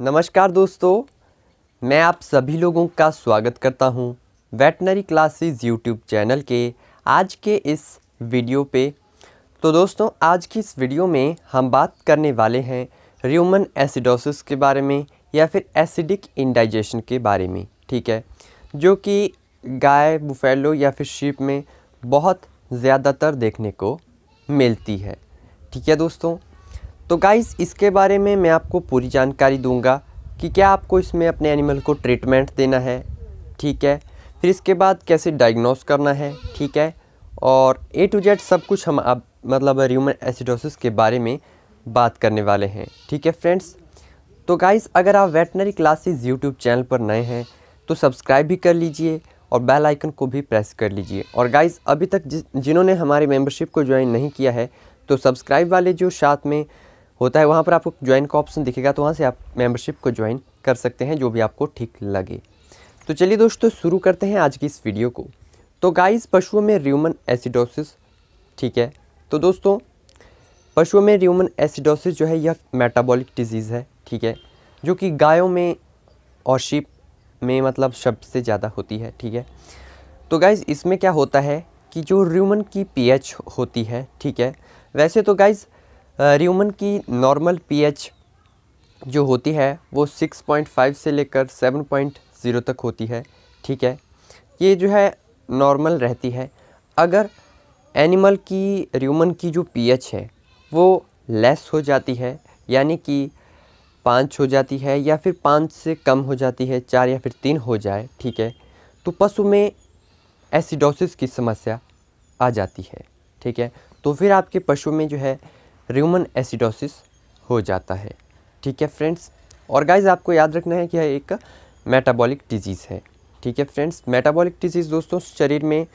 नमस्कार दोस्तों मैं आप सभी लोगों का स्वागत करता हूं वेटनरी क्लासेस यूट्यूब चैनल के आज के इस वीडियो पे तो दोस्तों आज की इस वीडियो में हम बात करने वाले हैं र्यूमन एसिडोसिस के बारे में या फिर एसिडिक इंडाइजेशन के बारे में ठीक है जो कि गाय बुफेलो या फिर शीप में बहुत ज़्यादातर देखने को मिलती है ठीक है दोस्तों तो गाइस इसके बारे में मैं आपको पूरी जानकारी दूंगा कि क्या आपको इसमें अपने एनिमल को ट्रीटमेंट देना है ठीक है फिर इसके बाद कैसे डायग्नोस करना है ठीक है और ए टू जेड सब कुछ हम आप मतलब र्यूमन एसिडोसिस के बारे में बात करने वाले हैं ठीक है फ्रेंड्स तो गाइस अगर आप वेटनरी क्लासेज यूट्यूब चैनल पर नए हैं तो सब्सक्राइब भी कर लीजिए और बेल आइकन को भी प्रेस कर लीजिए और गाइस अभी तक जिन्होंने हमारी मेंबरशिप को ज्वाइन नहीं किया है तो सब्सक्राइब वाले जो साथ में होता है वहाँ पर आपको ज्वाइन का ऑप्शन दिखेगा तो वहाँ से आप मेंबरशिप को ज्वाइन कर सकते हैं जो भी आपको ठीक लगे तो चलिए दोस्तों शुरू करते हैं आज की इस वीडियो को तो गाइस पशुओं में र्यूमन एसिडोसिस ठीक है तो दोस्तों पशुओं में र्यूमन एसिडोसिस जो है यह मेटाबॉलिक डिजीज़ है ठीक है जो कि गायों में और शिप में मतलब सबसे ज़्यादा होती है ठीक है तो गाइज़ इसमें क्या होता है कि जो र्यूमन की पी होती है ठीक है वैसे तो गाइज़ र्यूमन की नॉर्मल पीएच जो होती है वो 6.5 से लेकर 7.0 तक होती है ठीक है ये जो है नॉर्मल रहती है अगर एनिमल की र्यूमन की जो पीएच है वो लेस हो जाती है यानी कि पाँच हो जाती है या फिर पाँच से कम हो जाती है चार या फिर तीन हो जाए ठीक है तो पशु में एसिडोसिस की समस्या आ जाती है ठीक है तो फिर आपके पशु में जो है र्यूमन एसिडोसिस हो जाता है ठीक है फ्रेंड्स और गाइज आपको याद रखना है कि यह एक मेटाबॉलिक डिजीज़ है ठीक है फ्रेंड्स मेटाबॉलिक डिजीज़ दोस्तों शरीर में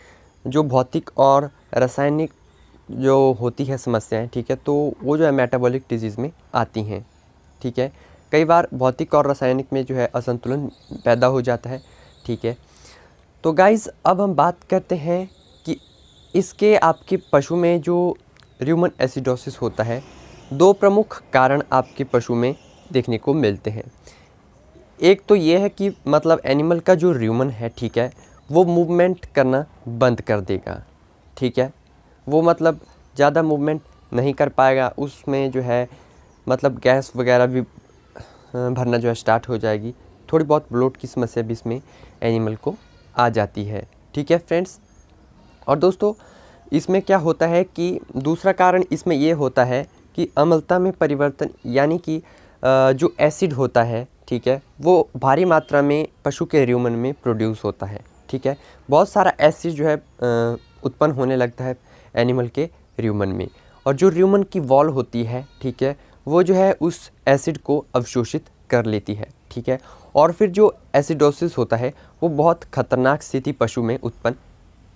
जो भौतिक और रासायनिक जो होती है समस्याएं ठीक है तो वो जो है मेटाबॉलिक डिजीज़ में आती हैं ठीक है कई बार भौतिक और रासायनिक में जो है असंतुलन पैदा हो जाता है ठीक है तो गाइज़ अब हम बात करते हैं कि इसके आपके पशु में जो र्यूमन एसिडोसिस होता है दो प्रमुख कारण आपके पशु में देखने को मिलते हैं एक तो ये है कि मतलब एनिमल का जो र्यूमन है ठीक है वो मूवमेंट करना बंद कर देगा ठीक है वो मतलब ज़्यादा मूवमेंट नहीं कर पाएगा उसमें जो है मतलब गैस वगैरह भी भरना जो है स्टार्ट हो जाएगी थोड़ी बहुत ब्लोट की समस्या भी इसमें एनिमल को आ जाती है ठीक है फ्रेंड्स और दोस्तों इसमें क्या होता है कि दूसरा कारण इसमें ये होता है कि अम्लता में परिवर्तन यानी कि जो एसिड होता है ठीक है वो भारी मात्रा में पशु के र्यूमन में प्रोड्यूस होता है ठीक है बहुत सारा एसिड जो है उत्पन्न होने लगता है एनिमल के र्यूमन में और जो र्यूमन की वॉल होती है ठीक है वो जो है उस एसिड को अवशोषित कर लेती है ठीक है और फिर जो एसिडोसिस होता है वो बहुत ख़तरनाक स्थिति पशु में उत्पन्न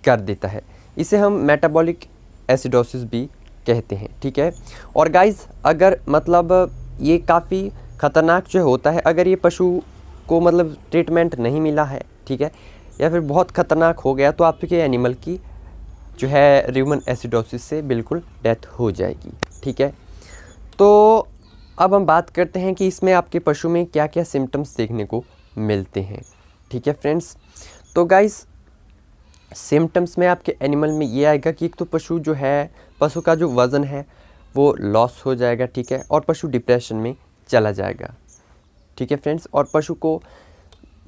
कर देता है इसे हम मेटाबॉलिक एसिडोसिस भी कहते हैं ठीक है और गाइस अगर मतलब ये काफ़ी ख़तरनाक जो होता है अगर ये पशु को मतलब ट्रीटमेंट नहीं मिला है ठीक है या फिर बहुत ख़तरनाक हो गया तो आपके एनिमल की जो है र्यूमन एसिडोसिस से बिल्कुल डेथ हो जाएगी ठीक है तो अब हम बात करते हैं कि इसमें आपके पशु में क्या क्या सिम्टम्स देखने को मिलते हैं ठीक है फ्रेंड्स तो गाइस सिम्टम्स में आपके एनिमल में ये आएगा कि एक तो पशु जो है पशु का जो वज़न है वो लॉस हो जाएगा ठीक है और पशु डिप्रेशन में चला जाएगा ठीक है फ्रेंड्स और पशु को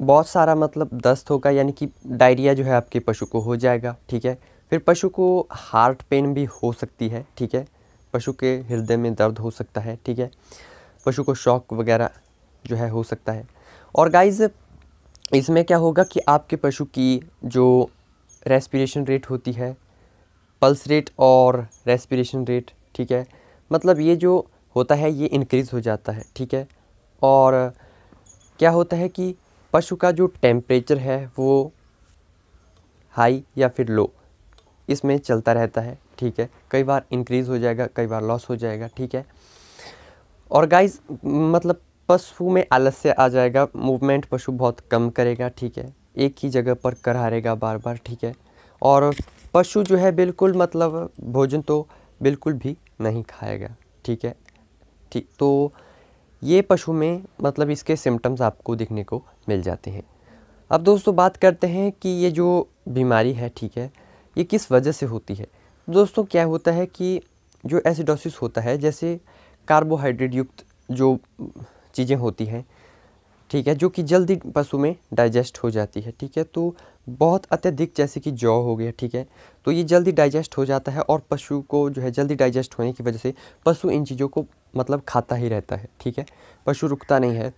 बहुत सारा मतलब दस्त होगा यानी कि डायरिया जो है आपके पशु को हो जाएगा ठीक है फिर पशु को हार्ट पेन भी हो सकती है ठीक है पशु के हृदय में दर्द हो सकता है ठीक है पशु को शॉक वगैरह जो है हो सकता है और गाइज इसमें क्या होगा कि आपके पशु की जो रेस्पिरेशन रेट होती है पल्स रेट और रेस्पिरेशन रेट ठीक है मतलब ये जो होता है ये इनक्रीज़ हो जाता है ठीक है और क्या होता है कि पशु का जो टेम्परेचर है वो हाई या फिर लो इसमें चलता रहता है ठीक है कई बार इंक्रीज़ हो जाएगा कई बार लॉस हो जाएगा ठीक है और गाइस मतलब पशु में आलस्य आ जाएगा मूवमेंट पशु बहुत कम करेगा ठीक है एक ही जगह पर करारेगा बार बार ठीक है और पशु जो है बिल्कुल मतलब भोजन तो बिल्कुल भी नहीं खाएगा ठीक है ठीक तो ये पशु में मतलब इसके सिम्टम्स आपको देखने को मिल जाते हैं अब दोस्तों बात करते हैं कि ये जो बीमारी है ठीक है ये किस वजह से होती है दोस्तों क्या होता है कि जो एसिडोसिस होता है जैसे कार्बोहाइड्रेट युक्त जो चीज़ें होती हैं ठीक है जो कि जल्दी पशु में डाइजेस्ट हो जाती है ठीक है तो बहुत अत्यधिक जैसे कि जौ हो गया ठीक है तो ये जल्दी डाइजेस्ट हो जाता है और पशु को जो है जल्दी डाइजेस्ट होने की वजह से पशु इन चीज़ों को मतलब खाता ही रहता है ठीक है पशु रुकता नहीं है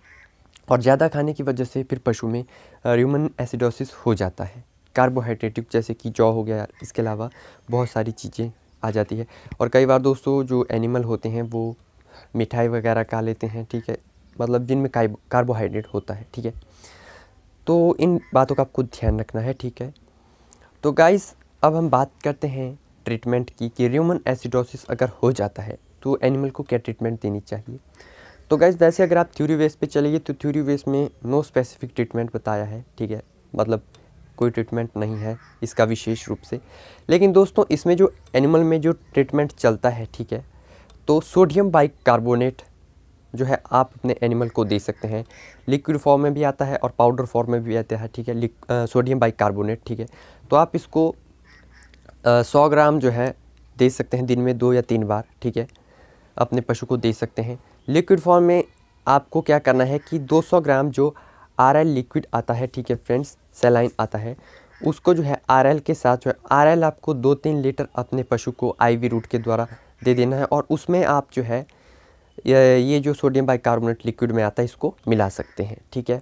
और ज़्यादा खाने की वजह से फिर पशु में र्यूमन एसिडोसिस हो जाता है कार्बोहाइड्रेटिक जैसे कि जौ हो गया इसके अलावा बहुत सारी चीज़ें आ जाती है और कई बार दोस्तों जो एनिमल होते हैं वो मिठाई वगैरह खा लेते हैं ठीक है मतलब जिनमें कार्बोहाइड्रेट होता है ठीक है तो इन बातों का आपको ध्यान रखना है ठीक है तो गाइस अब हम बात करते हैं ट्रीटमेंट की कि र्यूमन एसिडोसिस अगर हो जाता है तो एनिमल को क्या ट्रीटमेंट देनी चाहिए तो गाइज वैसे अगर आप थ्यूरी वेस पे चलेंगे तो थ्यूरी वेस में नो स्पेसिफिक ट्रीटमेंट बताया है ठीक है मतलब कोई ट्रीटमेंट नहीं है इसका विशेष रूप से लेकिन दोस्तों इसमें जो एनिमल में जो ट्रीटमेंट चलता है ठीक है तो सोडियम बाइक कार्बोनेट जो है आप अपने एनिमल को दे सकते हैं लिक्विड फॉर्म में भी आता है और पाउडर फॉर्म में भी आता है ठीक है सोडियम बाई ठीक है तो आप इसको सौ ग्राम जो है दे सकते हैं दिन में दो या तीन बार ठीक है अपने पशु को दे सकते हैं लिक्विड फॉर्म में आपको क्या करना है कि 200 ग्राम जो आर लिक्विड आता है ठीक है फ्रेंड्स सेलाइन आता है उसको जो है आर के साथ जो है आर आपको दो तीन लीटर अपने पशु को आई रूट के द्वारा दे देना है और उसमें आप जो है ये जो सोडियम बाइकार्बोनेट लिक्विड में आता है इसको मिला सकते हैं ठीक है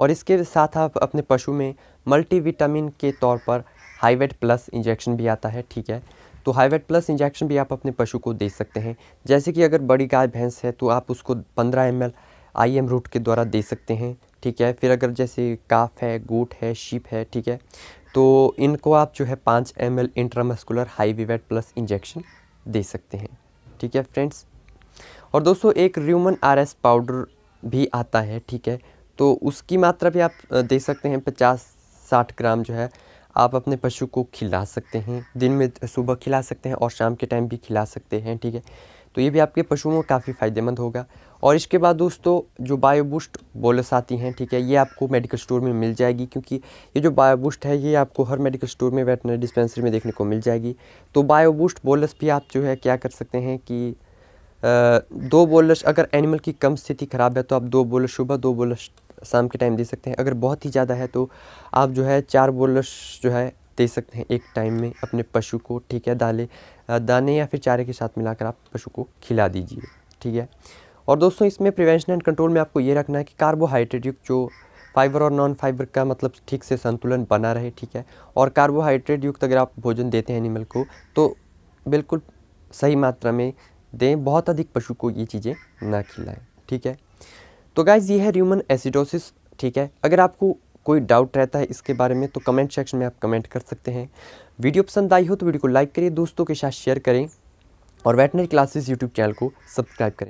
और इसके साथ आप अपने पशु में मल्टीविटामिन के तौर पर हाईवेट प्लस इंजेक्शन भी आता है ठीक है तो हाईवेट प्लस इंजेक्शन भी आप अपने पशु को दे सकते हैं जैसे कि अगर बड़ी गाय भैंस है तो आप उसको 15 M L I M route के द्वारा दे सकते हैं ठीक है फिर अगर जैसे काफ है गोट है शीप है ठीक है तो इनको आप जो है पाँच एम एल इंट्रामस्कुलर हाईवीवेट प्लस इंजेक्शन दे सकते हैं ठीक है फ्रेंड्स और दोस्तों एक र्यूमन आर एस पाउडर भी आता है ठीक है तो उसकी मात्रा भी आप दे सकते हैं पचास साठ ग्राम जो है आप अपने पशु को खिला सकते हैं दिन में सुबह खिला सकते हैं और शाम के टाइम भी खिला सकते हैं ठीक है तो ये भी आपके पशुओं में काफ़ी फ़ायदेमंद होगा और इसके बाद दोस्तों जो बायोबूस्ट बोलस आती हैं ठीक है ये आपको मेडिकल स्टोर में मिल जाएगी क्योंकि ये जो बायोबूस्ट है ये आपको हर मेडिकल स्टोर में वेटनरी डिस्पेंसरी में देखने को मिल जाएगी तो बायोबूस्ट बोलस भी आप जो है क्या कर सकते हैं कि दो बोलर्स अगर एनिमल की कम स्थिति ख़राब है तो आप दो बॉलर सुबह दो बॉलर्स शाम के टाइम दे सकते हैं अगर बहुत ही ज़्यादा है तो आप जो है चार बोलर्स जो है दे सकते हैं एक टाइम में अपने पशु को ठीक है दाले दाने या फिर चारे के साथ मिलाकर आप पशु को खिला दीजिए ठीक है और दोस्तों इसमें प्रिवेंशन एंड कंट्रोल में आपको ये रखना है कि कार्बोहाइड्रेट युक्त जो फाइबर और नॉन फाइबर का मतलब ठीक से संतुलन बना रहे ठीक है और कार्बोहाइड्रेट युक्त अगर आप भोजन देते हैं एनिमल को तो बिल्कुल सही मात्रा में दें बहुत अधिक पशु को ये चीज़ें ना खिलाएं ठीक है तो गाइज़ ये है र्यूमन एसिडोसिस ठीक है अगर आपको कोई डाउट रहता है इसके बारे में तो कमेंट सेक्शन में आप कमेंट कर सकते हैं वीडियो पसंद आई हो तो वीडियो को लाइक करें दोस्तों के साथ शेयर करें और वेटनरी क्लासेस यूट्यूब चैनल को सब्सक्राइब करें